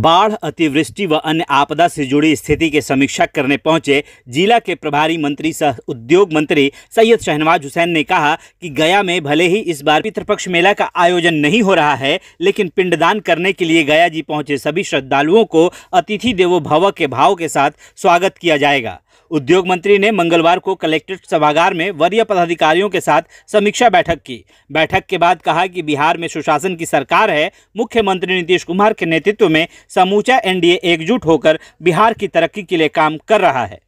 बाढ़ अतिवृष्टि व अन्य आपदा से जुड़ी स्थिति की समीक्षा करने पहुंचे जिला के प्रभारी मंत्री सह उद्योग मंत्री सैयद शहनवाज हुसैन ने कहा कि गया में भले ही इस बार पितृपक्ष मेला का आयोजन नहीं हो रहा है लेकिन पिंडदान करने के लिए गया जी पहुंचे सभी श्रद्धालुओं को अतिथि देवो भव के भाव के साथ स्वागत किया जाएगा उद्योग मंत्री ने मंगलवार को कलेक्ट्रेट सभागार में वरीय पदाधिकारियों के साथ समीक्षा बैठक की बैठक के बाद कहा कि बिहार में सुशासन की सरकार है मुख्यमंत्री नीतीश कुमार के नेतृत्व में समूचा एनडीए एकजुट होकर बिहार की तरक्की के लिए काम कर रहा है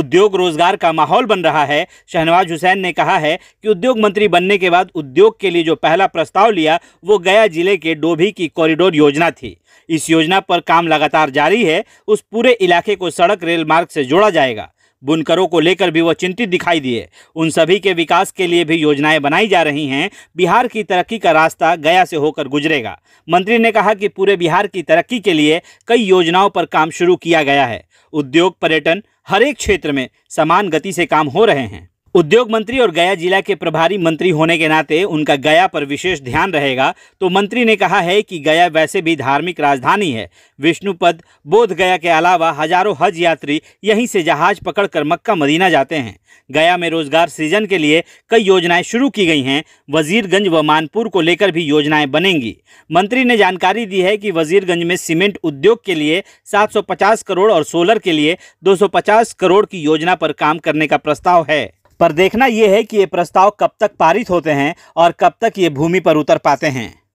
उद्योग रोजगार का माहौल बन रहा है शहनवाज हुसैन ने कहा है कि उद्योग मंत्री बनने के बाद उद्योग के लिए जो पहला प्रस्ताव लिया वो गया जिले के डोभी की कॉरिडोर योजना थी इस योजना पर काम लगातार जारी है उस पूरे इलाके को सड़क रेल मार्ग से जोड़ा जाएगा बुनकरों को लेकर भी वह चिंतित दिखाई दिए उन सभी के विकास के लिए भी योजनाएं बनाई जा रही हैं बिहार की तरक्की का रास्ता गया से होकर गुजरेगा मंत्री ने कहा कि पूरे बिहार की तरक्की के लिए कई योजनाओं पर काम शुरू किया गया है उद्योग पर्यटन हर एक क्षेत्र में समान गति से काम हो रहे हैं उद्योग मंत्री और गया जिला के प्रभारी मंत्री होने के नाते उनका गया पर विशेष ध्यान रहेगा तो मंत्री ने कहा है कि गया वैसे भी धार्मिक राजधानी है विष्णुपद बोध गया के अलावा हजारों हज यात्री यहीं से जहाज पकड़कर मक्का मदीना जाते हैं गया में रोजगार सृजन के लिए कई योजनाएं शुरू की गई हैं वजीरगंज व मानपुर को लेकर भी योजनाएं बनेंगी मंत्री ने जानकारी दी है कि वजीरगंज में सीमेंट उद्योग के लिए 750 करोड़ और सोलर के लिए 250 करोड़ की योजना पर काम करने का प्रस्ताव है पर देखना यह है कि ये प्रस्ताव कब तक पारित होते हैं और कब तक ये भूमि पर उतर पाते हैं